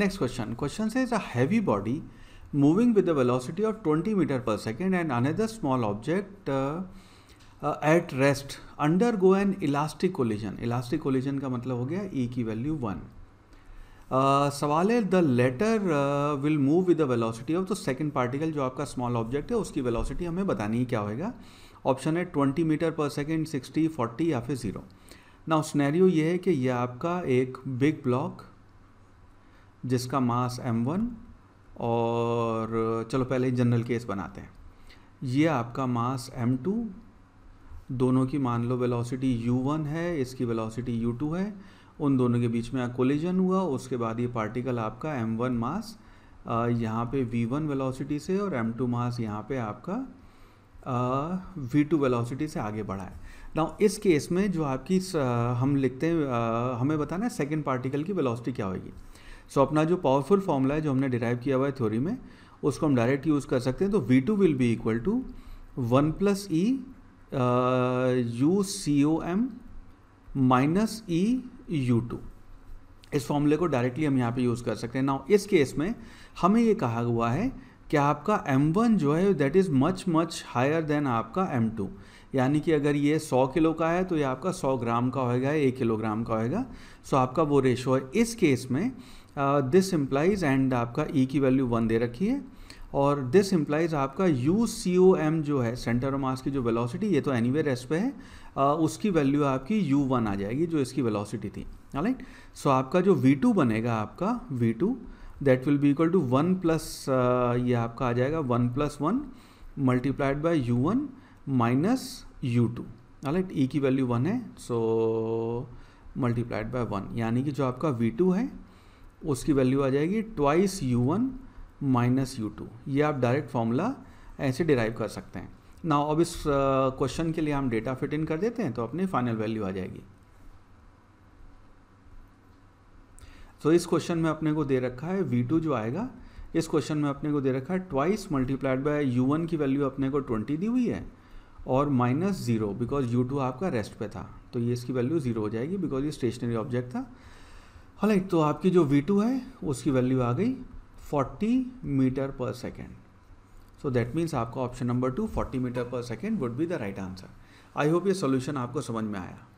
next question question से is a heavy body moving with the velocity of 20 metre per second and another small object at rest undergo an elastic collision elastic collision का मतलब हो गया e e की value one Uh, सवाल है the latter will move with the velocity of the second particle जो आपका small object है उसकी वेलोसिटी हमें बतानी ही क्या होगा ऑप्शन है twenty metre per second sixty forty या फिर जीरो नाउ स्नैरियो ये है कि यह आपका एक बिग ब्लॉक जिसका मास m1 और चलो पहले जनरल केस बनाते हैं ये आपका मास m2 दोनों की मान लो वेलोसिटी u1 है इसकी वेलोसिटी u2 है उन दोनों के बीच में कोलिजन हुआ उसके बाद ये पार्टिकल आपका m1 मास यहाँ पे v1 वेलोसिटी से और m2 मास यहाँ पे आपका v2 वेलोसिटी से आगे बढ़ा है नाउ इस केस में जो आपकी हम लिखते हैं हमें बताना है सेकेंड पार्टिकल की वेलोसिटी क्या होगी सो so, अपना जो पावरफुल फॉर्मूला है जो हमने डिराइव किया हुआ है थ्योरी में उसको हम डायरेक्ट यूज़ कर सकते हैं तो v two will be equal to one plus e u c o m minus e u two इस फॉर्मूले को डायरेक्टली हम यहाँ पे यूज़ कर सकते हैं ना इस केस में हमें ये कहा हुआ है कि आपका M1 जो है that is much much higher than आपका M2 यानी कि अगर ये 100 किलो का है तो ये आपका 100 ग्राम का होएगा एक किलोग्राम का होएगा सो so आपका वो रेशो है इस केस में दिस इम्प्लाइज एंड आपका E की वैल्यू वन दे रखी है और दिस इम्प्लाइज आपका यू सी ओ एम जो है सेंटर ऑफ मास की जो वेलोसिटी ये तो एनी वे रेस्ट पे है आ, उसकी वैल्यू आपकी यू वन आ जाएगी जो इसकी वेलोसिटी थी राइट सो so आपका जो वी टू बनेगा आपका v two that will be equal to one plus ये आपका आ जाएगा one plus one multiplied by u one minus u two right e की वैल्यू वन है सो मल्टीप्लाइड बाय वन यानी कि जो आपका वी टू है उसकी वैल्यू आ जाएगी twice u one minus u two ये आप डायरेक्ट फॉर्मूला ऐसे डिराइव कर सकते हैं ना अब इस क्वेश्चन uh, के लिए हम डेटा फिट इन कर देते हैं तो अपनी फाइनल वैल्यू आ जाएगी सो तो इस क्वेश्चन में अपने को दे रखा है वी टू जो आएगा इस क्वेश्चन में अपने को दे रखा है twice multiplied by u one की वैल्यू अपने को ट्वेंटी दी हुई है और minus zero because u two आपका रेस्ट पे था तो ये इसकी वैल्यू ज़ीरो हो जाएगी बिकॉज ये स्टेशनरी ऑब्जेक्ट था हालांकि तो आपकी जो वी टू है उसकी वैल्यू आ गई forty metre per second so that means आपका option number two forty metre per second would be the right answer I hope ये सोल्यूशन आपको समझ में आया